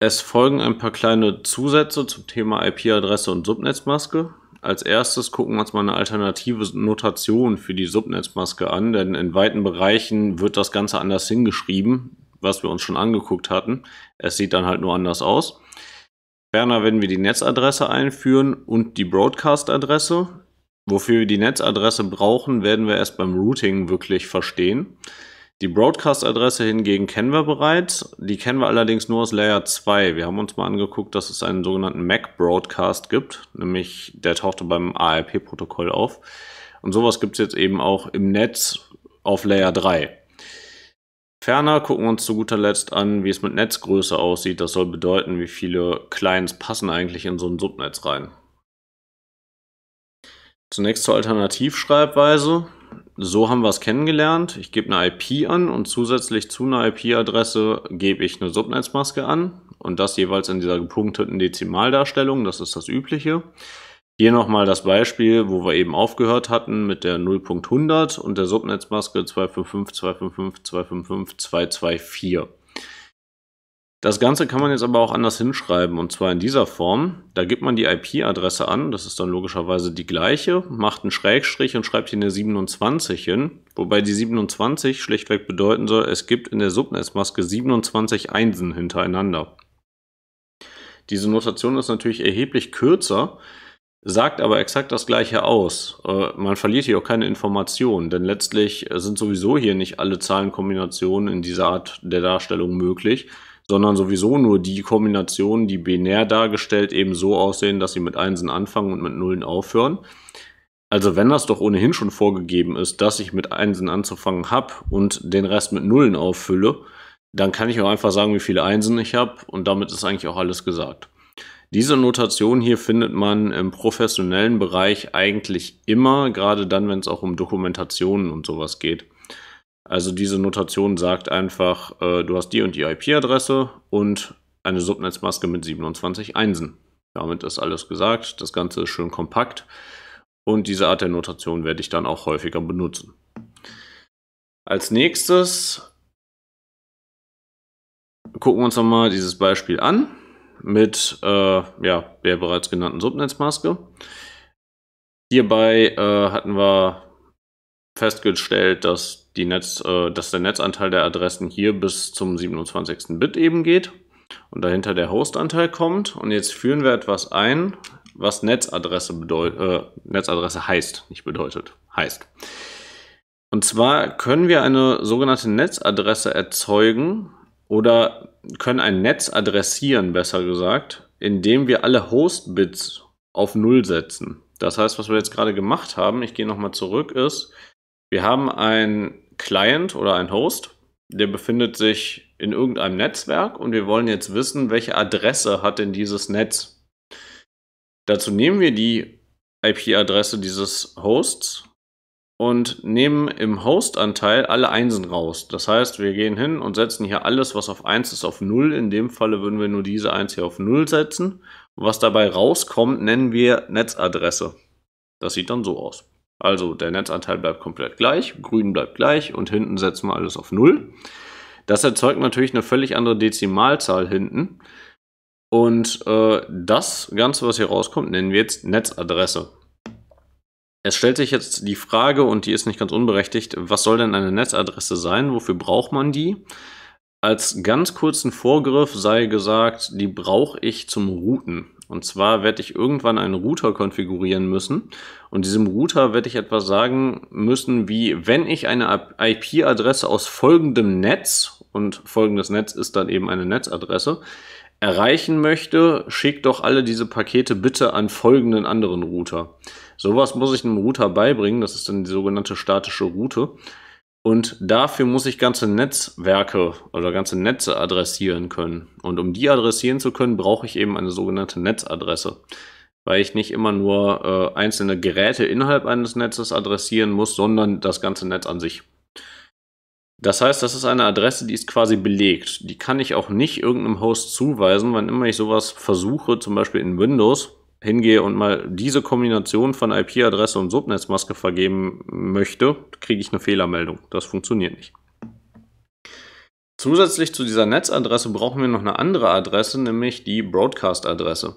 Es folgen ein paar kleine Zusätze zum Thema IP-Adresse und Subnetzmaske. Als erstes gucken wir uns mal eine alternative Notation für die Subnetzmaske an, denn in weiten Bereichen wird das Ganze anders hingeschrieben, was wir uns schon angeguckt hatten. Es sieht dann halt nur anders aus. Ferner werden wir die Netzadresse einführen und die Broadcast-Adresse. Wofür wir die Netzadresse brauchen, werden wir erst beim Routing wirklich verstehen. Die Broadcast-Adresse hingegen kennen wir bereits. Die kennen wir allerdings nur aus Layer 2. Wir haben uns mal angeguckt, dass es einen sogenannten MAC-Broadcast gibt, nämlich der tauchte beim ARP-Protokoll auf. Und sowas gibt es jetzt eben auch im Netz auf Layer 3. Ferner gucken wir uns zu guter Letzt an, wie es mit Netzgröße aussieht. Das soll bedeuten, wie viele Clients passen eigentlich in so ein Subnetz rein. Zunächst zur Alternativschreibweise so haben wir es kennengelernt. Ich gebe eine IP an und zusätzlich zu einer IP-Adresse gebe ich eine Subnetzmaske an und das jeweils in dieser gepunkteten Dezimaldarstellung, das ist das übliche. Hier nochmal das Beispiel, wo wir eben aufgehört hatten mit der 0.100 und der Subnetzmaske 255, 255, 255, 224. Das Ganze kann man jetzt aber auch anders hinschreiben und zwar in dieser Form. Da gibt man die IP-Adresse an, das ist dann logischerweise die gleiche, macht einen Schrägstrich und schreibt hier eine 27 hin, wobei die 27 schlichtweg bedeuten soll, es gibt in der Subnetzmaske 27 Einsen hintereinander. Diese Notation ist natürlich erheblich kürzer, sagt aber exakt das gleiche aus. Äh, man verliert hier auch keine Informationen, denn letztlich sind sowieso hier nicht alle Zahlenkombinationen in dieser Art der Darstellung möglich sondern sowieso nur die Kombinationen, die binär dargestellt eben so aussehen, dass sie mit Einsen anfangen und mit Nullen aufhören. Also wenn das doch ohnehin schon vorgegeben ist, dass ich mit Einsen anzufangen habe und den Rest mit Nullen auffülle, dann kann ich auch einfach sagen, wie viele Einsen ich habe und damit ist eigentlich auch alles gesagt. Diese Notation hier findet man im professionellen Bereich eigentlich immer, gerade dann, wenn es auch um Dokumentationen und sowas geht. Also diese Notation sagt einfach, äh, du hast die und die IP-Adresse und eine Subnetzmaske mit 27 Einsen. Damit ist alles gesagt. Das Ganze ist schön kompakt. Und diese Art der Notation werde ich dann auch häufiger benutzen. Als nächstes gucken wir uns nochmal dieses Beispiel an mit äh, ja, der bereits genannten Subnetzmaske. Hierbei äh, hatten wir festgestellt, dass die Netz, äh, dass der Netzanteil der Adressen hier bis zum 27. Bit eben geht und dahinter der Hostanteil kommt. Und jetzt führen wir etwas ein, was Netzadresse, äh, Netzadresse heißt, nicht bedeutet, heißt. Und zwar können wir eine sogenannte Netzadresse erzeugen oder können ein Netz adressieren, besser gesagt, indem wir alle Host-Bits auf 0 setzen. Das heißt, was wir jetzt gerade gemacht haben, ich gehe nochmal zurück, ist, wir haben ein Client oder ein Host, der befindet sich in irgendeinem Netzwerk und wir wollen jetzt wissen, welche Adresse hat denn dieses Netz. Dazu nehmen wir die IP-Adresse dieses Hosts und nehmen im Host-Anteil alle Einsen raus. Das heißt, wir gehen hin und setzen hier alles, was auf 1 ist, auf 0. In dem Falle würden wir nur diese 1 hier auf 0 setzen. was dabei rauskommt, nennen wir Netzadresse. Das sieht dann so aus. Also der Netzanteil bleibt komplett gleich, grün bleibt gleich und hinten setzen wir alles auf null. Das erzeugt natürlich eine völlig andere Dezimalzahl hinten. Und äh, das Ganze, was hier rauskommt, nennen wir jetzt Netzadresse. Es stellt sich jetzt die Frage, und die ist nicht ganz unberechtigt, was soll denn eine Netzadresse sein? Wofür braucht man die? Als ganz kurzen Vorgriff sei gesagt, die brauche ich zum Routen. Und zwar werde ich irgendwann einen Router konfigurieren müssen. Und diesem Router werde ich etwas sagen müssen, wie wenn ich eine IP-Adresse aus folgendem Netz, und folgendes Netz ist dann eben eine Netzadresse, erreichen möchte, schickt doch alle diese Pakete bitte an folgenden anderen Router. Sowas muss ich einem Router beibringen. Das ist dann die sogenannte statische Route. Und dafür muss ich ganze Netzwerke oder ganze Netze adressieren können. Und um die adressieren zu können, brauche ich eben eine sogenannte Netzadresse. Weil ich nicht immer nur äh, einzelne Geräte innerhalb eines Netzes adressieren muss, sondern das ganze Netz an sich. Das heißt, das ist eine Adresse, die ist quasi belegt. Die kann ich auch nicht irgendeinem Host zuweisen, wann immer ich sowas versuche, zum Beispiel in Windows, hingehe und mal diese Kombination von IP-Adresse und Subnetzmaske vergeben möchte, kriege ich eine Fehlermeldung. Das funktioniert nicht. Zusätzlich zu dieser Netzadresse brauchen wir noch eine andere Adresse, nämlich die Broadcast-Adresse.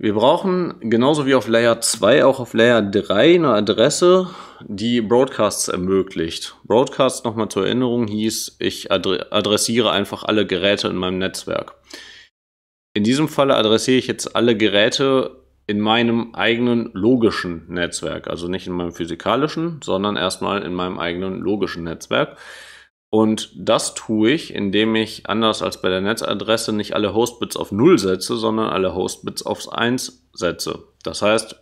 Wir brauchen genauso wie auf Layer 2 auch auf Layer 3 eine Adresse, die Broadcasts ermöglicht. Broadcasts nochmal zur Erinnerung hieß, ich adressiere einfach alle Geräte in meinem Netzwerk. In diesem Falle adressiere ich jetzt alle Geräte in meinem eigenen logischen Netzwerk, also nicht in meinem physikalischen, sondern erstmal in meinem eigenen logischen Netzwerk. Und das tue ich, indem ich anders als bei der Netzadresse nicht alle Hostbits auf 0 setze, sondern alle Hostbits aufs 1 setze. Das heißt,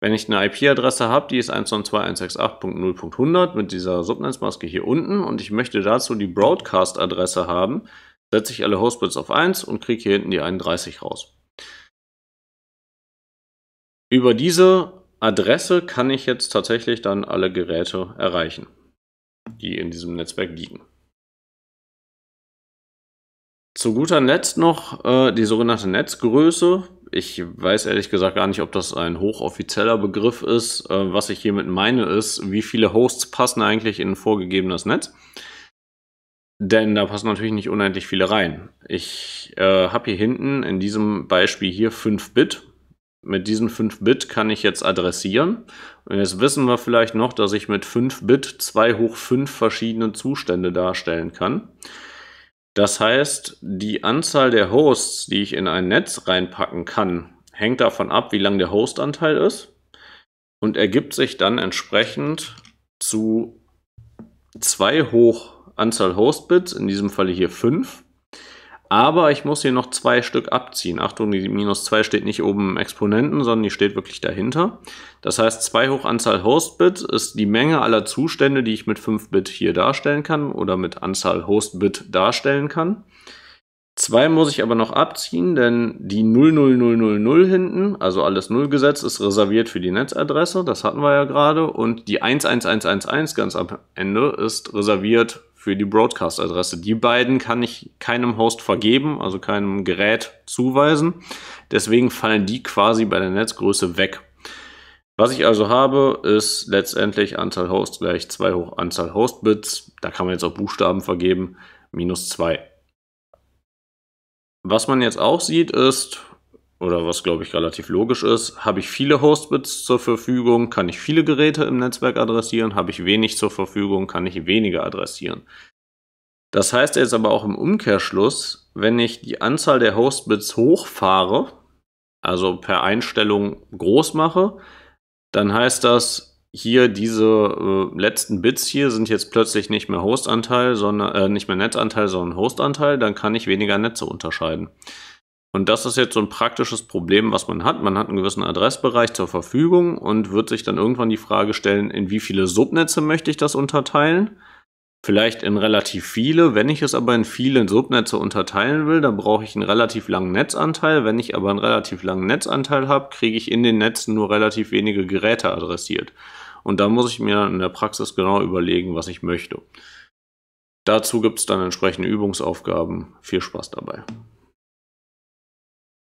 wenn ich eine IP-Adresse habe, die ist 192.168.0.100 mit dieser Subnetzmaske hier unten und ich möchte dazu die Broadcast-Adresse haben, setze ich alle Hostbits auf 1 und kriege hier hinten die 31 raus. Über diese Adresse kann ich jetzt tatsächlich dann alle Geräte erreichen, die in diesem Netzwerk liegen. Zu guter Letzt noch äh, die sogenannte Netzgröße. Ich weiß ehrlich gesagt gar nicht, ob das ein hochoffizieller Begriff ist. Äh, was ich hiermit meine, ist, wie viele Hosts passen eigentlich in ein vorgegebenes Netz. Denn da passen natürlich nicht unendlich viele rein. Ich äh, habe hier hinten in diesem Beispiel hier 5 Bit. Mit diesen 5 Bit kann ich jetzt adressieren. Und jetzt wissen wir vielleicht noch, dass ich mit 5 Bit 2 hoch 5 verschiedene Zustände darstellen kann. Das heißt, die Anzahl der Hosts, die ich in ein Netz reinpacken kann, hängt davon ab, wie lang der Hostanteil ist und ergibt sich dann entsprechend zu 2 hoch 5. Anzahl Hostbits, in diesem Falle hier 5. Aber ich muss hier noch zwei Stück abziehen. Achtung, die minus 2 steht nicht oben im Exponenten, sondern die steht wirklich dahinter. Das heißt, 2 hoch Anzahl Hostbit ist die Menge aller Zustände, die ich mit 5 Bit hier darstellen kann oder mit Anzahl Hostbit darstellen kann. 2 muss ich aber noch abziehen, denn die 00000 hinten, also alles 0 gesetzt, ist reserviert für die Netzadresse, das hatten wir ja gerade. Und die 11111 ganz am Ende ist reserviert für die Broadcast-Adresse. Die beiden kann ich keinem Host vergeben, also keinem Gerät zuweisen. Deswegen fallen die quasi bei der Netzgröße weg. Was ich also habe, ist letztendlich Anzahl Host gleich 2 hoch Anzahl Hostbits. Da kann man jetzt auch Buchstaben vergeben, minus 2. Was man jetzt auch sieht, ist, oder was glaube ich relativ logisch ist, habe ich viele Hostbits zur Verfügung, kann ich viele Geräte im Netzwerk adressieren, habe ich wenig zur Verfügung, kann ich weniger adressieren. Das heißt jetzt aber auch im Umkehrschluss, wenn ich die Anzahl der Hostbits hochfahre, also per Einstellung groß mache, dann heißt das, hier diese äh, letzten Bits hier sind jetzt plötzlich nicht mehr Hostanteil, sondern äh, nicht mehr Netzanteil, sondern Hostanteil, dann kann ich weniger Netze unterscheiden. Und das ist jetzt so ein praktisches Problem, was man hat. Man hat einen gewissen Adressbereich zur Verfügung und wird sich dann irgendwann die Frage stellen, in wie viele Subnetze möchte ich das unterteilen? Vielleicht in relativ viele. Wenn ich es aber in viele Subnetze unterteilen will, dann brauche ich einen relativ langen Netzanteil. Wenn ich aber einen relativ langen Netzanteil habe, kriege ich in den Netzen nur relativ wenige Geräte adressiert. Und da muss ich mir in der Praxis genau überlegen, was ich möchte. Dazu gibt es dann entsprechende Übungsaufgaben. Viel Spaß dabei.